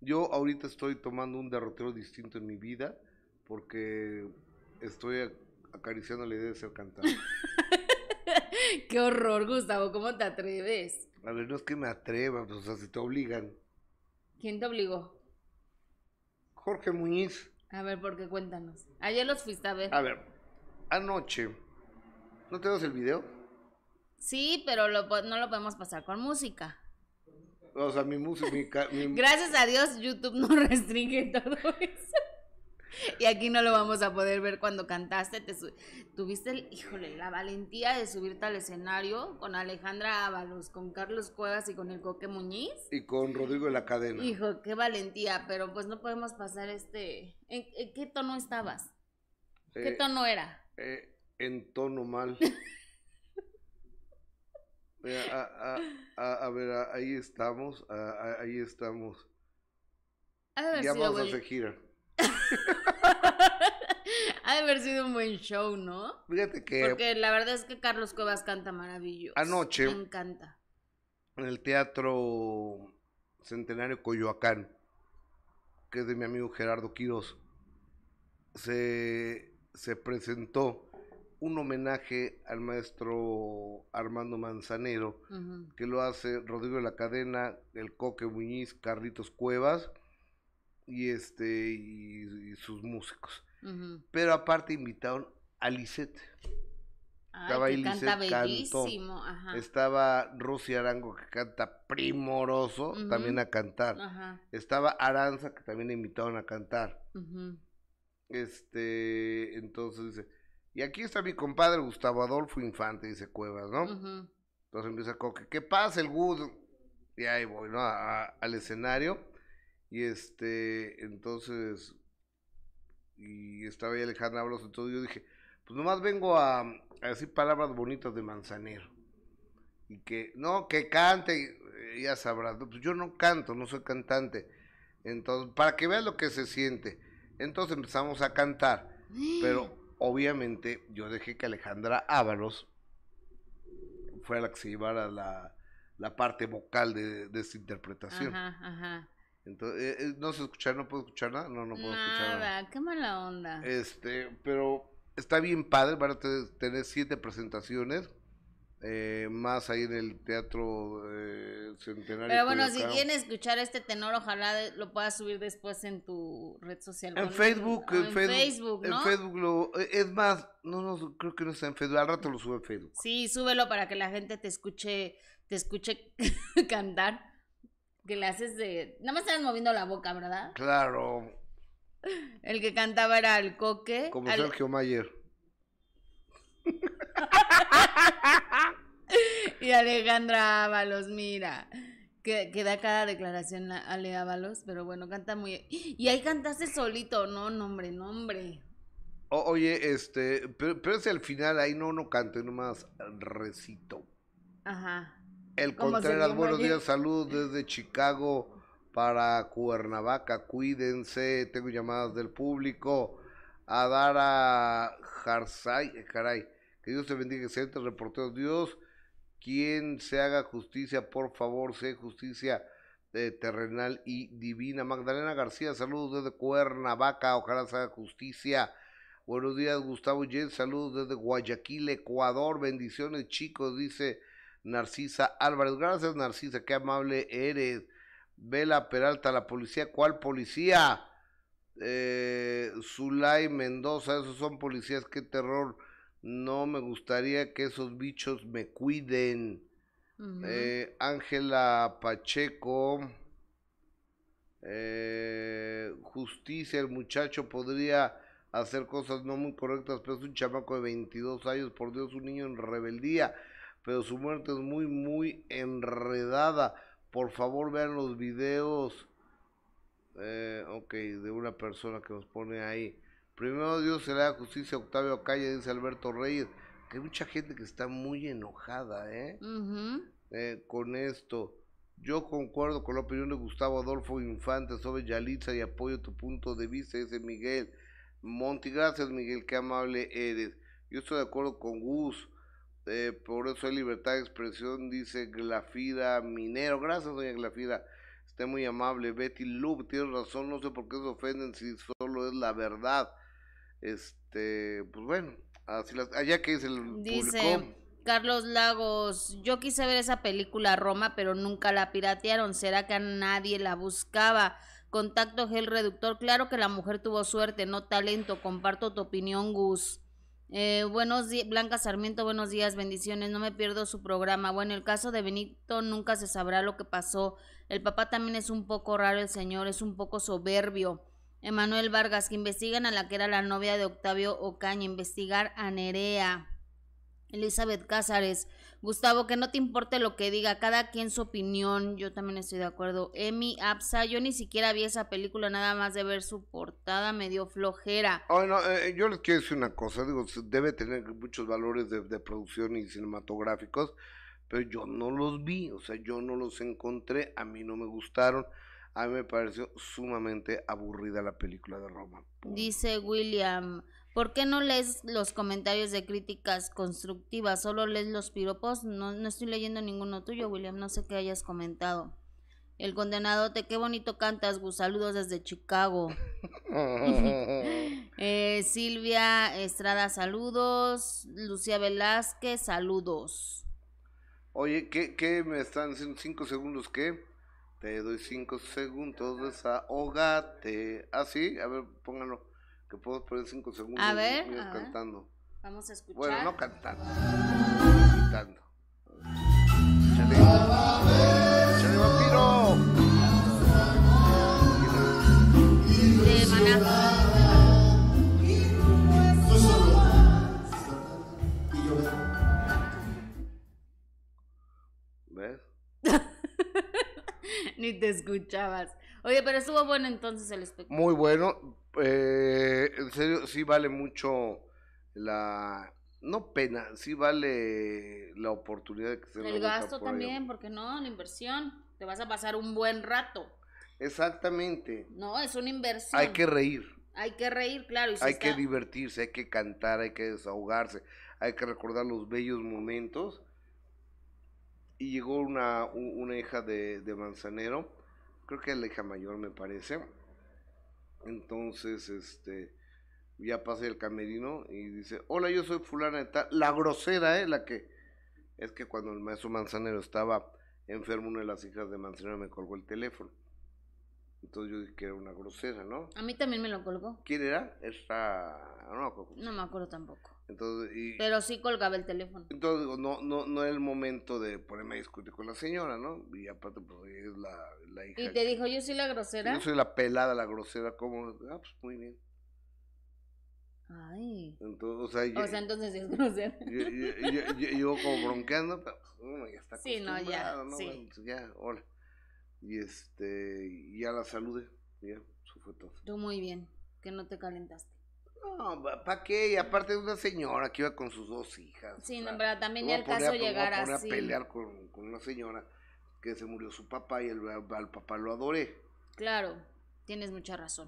Yo ahorita estoy tomando un derrotero distinto en mi vida porque estoy acariciando la idea de ser cantante. Qué horror, Gustavo, ¿cómo te atreves? A ver, no es que me atreva, pues, o sea, si te obligan. ¿Quién te obligó? Jorge Muñiz. A ver, porque cuéntanos. Ayer los fuiste a ver. A ver, anoche. ¿No te das el video? Sí, pero no lo podemos pasar con música. O sea, mi música. Mi, Gracias a Dios, YouTube no restringe todo eso. Y aquí no lo vamos a poder ver cuando cantaste. tuviste, híjole, la valentía de subirte al escenario con Alejandra Ábalos, con Carlos Cuevas y con el Coque Muñiz. Y con Rodrigo de la Cadena. Hijo, qué valentía, pero pues no podemos pasar este. ¿En, qué tono estabas? ¿Qué eh, tono era? Eh, en tono mal. A, a, ver, ahí estamos, ahí estamos. ya vamos a gira ha de haber sido un buen show, ¿no? Fíjate que... Porque la verdad es que Carlos Cuevas canta maravilloso. Anoche. Me encanta. En el Teatro Centenario Coyoacán, que es de mi amigo Gerardo Quiroz, se presentó un homenaje al maestro Armando Manzanero, que lo hace Rodrigo de la Cadena, el Coque Muñiz, Carlitos Cuevas y este y, sus músicos. Pero aparte invitaron a Lisette. estaba que canta bellísimo. Estaba Rosy Arango que canta primoroso, también a cantar. Estaba Aranza que también le invitaron a cantar. Este, entonces y aquí está mi compadre Gustavo Adolfo Infante, dice Cuevas, ¿no? Entonces empieza Coque, ¿qué pasa el Good? Y ahí voy, ¿no? al escenario. Y este, entonces, y estaba ahí Alejandra Ablos, entonces yo dije, pues nomás vengo a, decir palabras bonitas de Manzanero. Y que, no, que cante, eh, ya sabrás, pues yo no canto, no soy cantante. Entonces, para que veas lo que se siente. Entonces empezamos a cantar, pero obviamente yo dejé que Alejandra Ávaros fuera la que se llevara la, parte vocal de, de esta interpretación. Ajá, ajá. Entonces, eh, eh, no se escuchar, no puedo escuchar nada, no, no puedo nada, escuchar nada. qué mala onda. Este, pero está bien padre, van a tener siete presentaciones eh, más ahí en el Teatro eh, Centenario. Pero bueno, si quieren escuchar este tenor, ojalá lo puedas subir después en tu red social. En Facebook, en, Facebook, ¿no? En eh, Facebook, es más, no, no, creo que no está en Facebook, al rato lo sube en Facebook. Sí, súbelo para que la gente te escuche, te escuche cantar, que le haces de... Nada más estás moviendo la boca, ¿verdad? Claro. El que cantaba era el coque. Como Sergio Mayer. y Alejandra Ábalos, mira. Que, da cada declaración Ale Ábalos, pero bueno, canta muy. Y ahí cantaste solito, no, nombre, nombre. oye, este, pero, pero es al final, ahí no, no canto, nomás recito. Ajá. El Contreras, buenos días, saludos desde Chicago para Cuernavaca, cuídense, tengo llamadas del público. a a Jarzai, eh, caray, que Dios te bendiga, excelente reporteros, Dios, quien se haga justicia, por favor, sé justicia eh, terrenal y divina. Magdalena García, saludos desde Cuernavaca, ojalá se haga justicia. Buenos días, Gustavo Yen, saludos desde Guayaquil, Ecuador. Bendiciones, chicos, dice Narcisa Álvarez. Gracias, Narcisa, qué amable eres. Vela Peralta, la policía, ¿cuál policía? Eh, Zulay Mendoza, esos son policías, qué terror no me gustaría que esos bichos me cuiden. Eh, Ángela Pacheco, eh, justicia, el muchacho podría hacer cosas no muy correctas, pero es un chamaco de 22 años, por Dios, un niño en rebeldía, pero su muerte es muy, muy enredada. Por favor, vean los videos, eh, ok, de una persona que nos pone ahí. Primero Dios será justicia, Octavio Calle, dice Alberto Reyes, hay mucha gente que está muy enojada, ¿eh? ¿eh? con esto. Yo concuerdo con la opinión de Gustavo Adolfo Infante sobre Yalitza y apoyo tu punto de vista, dice Miguel Monti. Gracias, Miguel, qué amable eres. Yo estoy de acuerdo con Gus. Eh, por eso hay libertad de expresión, dice Glafira Minero. Gracias, doña Glafira Esté muy amable. Betty Loop, tienes razón. No sé por qué se ofenden si solo es la verdad. Este, pues bueno, así las, allá que es el Dice Carlos Lagos, yo quise ver esa película Roma, pero nunca la piratearon. ¿Será que a nadie la buscaba? Contacto gel reductor. Claro que la mujer tuvo suerte, no talento. Comparto tu opinión, Gus. Eh, buenos días, Blanca Sarmiento, buenos días, bendiciones, no me pierdo su programa. Bueno, el caso de Benito nunca se sabrá lo que pasó. El papá también es un poco raro, el señor es un poco soberbio. Emanuel Vargas, que investigan a la que era la novia de Octavio Ocaña, investigar a Nerea. Elizabeth Cázares, Gustavo, que no te importe lo que diga, cada quien su opinión, yo también estoy de acuerdo. Emi Absa, yo ni siquiera vi esa película, nada más de ver su portada, me dio flojera. Oh, eh, eh, yo les quiero decir una cosa, digo, debe tener muchos valores de, de producción y cinematográficos, pero yo no los vi, o sea, yo no los encontré, a mí no me gustaron. A mí me pareció sumamente aburrida la película de Roma. Dice William, ¿por qué no lees los comentarios de críticas constructivas? Solo lees los piropos. No, estoy leyendo ninguno tuyo, William. No sé qué hayas comentado. El condenadote, qué bonito cantas, Saludos desde Chicago. Eh, Silvia Estrada, saludos. Lucía Velázquez, saludos. Oye, ¿qué, qué me están diciendo? ¿Cinco segundos qué? Te doy cinco segundos, desahogate. Ah, sí, a ver, pónganlo. Que puedo poner cinco segundos. A ver, a ver. cantando. Vamos a escuchar. Bueno, no cantando. Cantando. Chale. Chale, vampiro. De maná. ¿Ves? Ni te escuchabas. Oye, pero estuvo bueno entonces el espectáculo. Muy bueno. Eh, en serio, sí vale mucho la. No pena, sí vale la oportunidad de que se El gasto también, porque no, la inversión. Te vas a pasar un buen rato. Exactamente. No, es una inversión. Hay que reír. Hay que reír, claro. hay que divertirse, hay que cantar, hay que desahogarse, hay que recordar los bellos momentos y llegó una, una hija de, Manzanero, creo que es la hija mayor me parece. Entonces, este, ya pasé el camerino y dice, hola, yo soy fulana tal, la grosera, ¿eh? La que, es que cuando el maestro Manzanero estaba enfermo, una de las hijas de Manzanero me colgó el teléfono. Entonces yo dije que era una grosera, ¿no? A mí también me lo colgó. ¿Quién era? Esta... No me acuerdo tampoco. Pero sí colgaba el teléfono. Entonces no, no, no era el momento de ponerme a discutir con la señora, ¿no? Y aparte, pues es la, la hija. Y te dijo, yo soy la grosera. Yo soy la pelada, la grosera, ¿cómo? Ah, pues muy bien. Ay. Entonces, o sea, entonces es grosera. Yo, como bronqueando, pero bueno, pues, ya está. Sí, no, ya. Sí. Pues, ya, hola. Y este, ya la saludé. Ya, su fue todo. Tú muy bien, que no te calentaste. No, ¿para qué? Y aparte de una señora que iba con sus dos hijas. Sí, pero también el caso de llegar a así. a pelear con, una señora que se murió su papá y el, al papá lo adoré. Claro, tienes mucha razón.